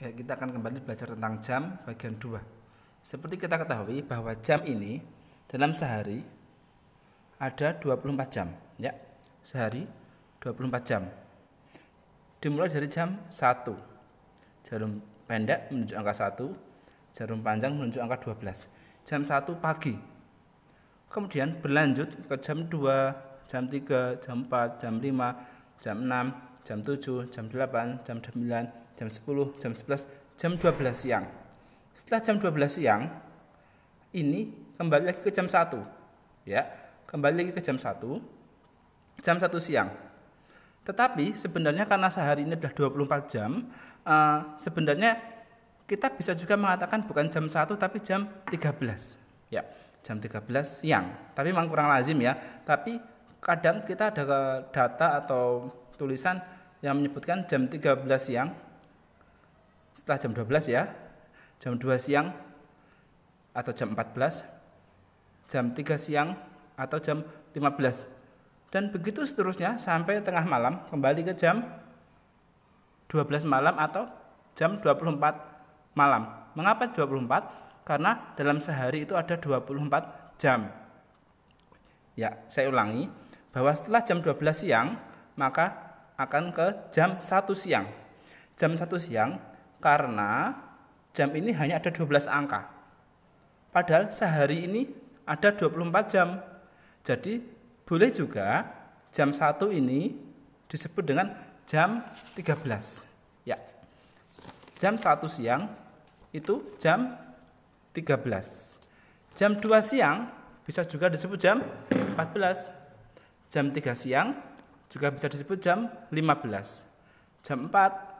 ya, kita akan kembali belajar tentang jam bagian 2. Seperti kita ketahui bahwa jam ini dalam sehari ada 24 jam, ya. Sehari 24 jam. Dimulai dari jam 1. Jarum pendek menuju angka 1, jarum panjang menuju angka 12. Jam 1 pagi. Kemudian berlanjut ke jam 2, jam 3, jam 4, jam 5, jam 6, jam 7, jam 8, jam 9, jam 10, jam 11, jam 12 siang. Setelah jam 12 siang, ini kembali lagi ke jam 1. Ya, kembali lagi ke jam 1. Jam 1 siang. Tetapi sebenarnya karena sehari ini sudah 24 jam, uh, sebenarnya kita bisa juga mengatakan bukan jam 1 tapi jam 13. Ya, jam 13 siang. Tapi memang kurang lazim ya. Tapi kadang kita ada data atau tulisan yang menyebutkan jam 13 siang setelah jam 12 ya jam 2 siang atau jam 14 jam 3 siang atau jam 15 dan begitu seterusnya sampai tengah malam kembali ke jam 12 malam atau jam 24 malam mengapa 24 karena dalam sehari itu ada 24 jam ya saya ulangi bahwa setelah jam 12 siang maka akan ke jam 1 siang. Jam 1 siang karena jam ini hanya ada 12 angka. Padahal sehari ini ada 24 jam. Jadi boleh juga jam 1 ini disebut dengan jam 13. Ya. Jam 1 siang itu jam 13. Jam 2 siang bisa juga disebut jam 14. Jam 3 siang juga bisa disebut jam 15. Jam 4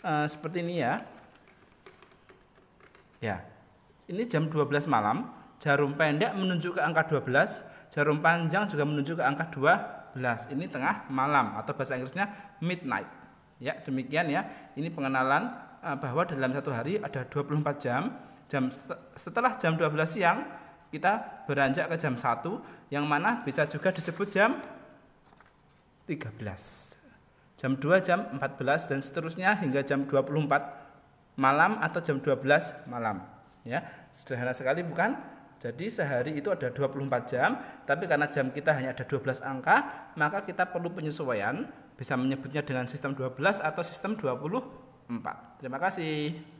Eh, seperti ini ya. Ya. Ini jam 12 malam, jarum pendek menunjuk ke angka 12, jarum panjang juga menunjuk ke angka 12. Ini tengah malam atau bahasa Inggrisnya midnight. Ya, demikian ya. Ini pengenalan eh, bahwa dalam satu hari ada 24 jam. Jam setelah jam 12 siang kita beranjak ke jam 1 yang mana bisa juga disebut jam 13 jam 2, jam 14 dan seterusnya hingga jam 24 malam atau jam 12 malam. Ya, sederhana sekali bukan? Jadi sehari itu ada 24 jam, tapi karena jam kita hanya ada 12 angka, maka kita perlu penyesuaian, bisa menyebutnya dengan sistem 12 atau sistem 24. Terima kasih.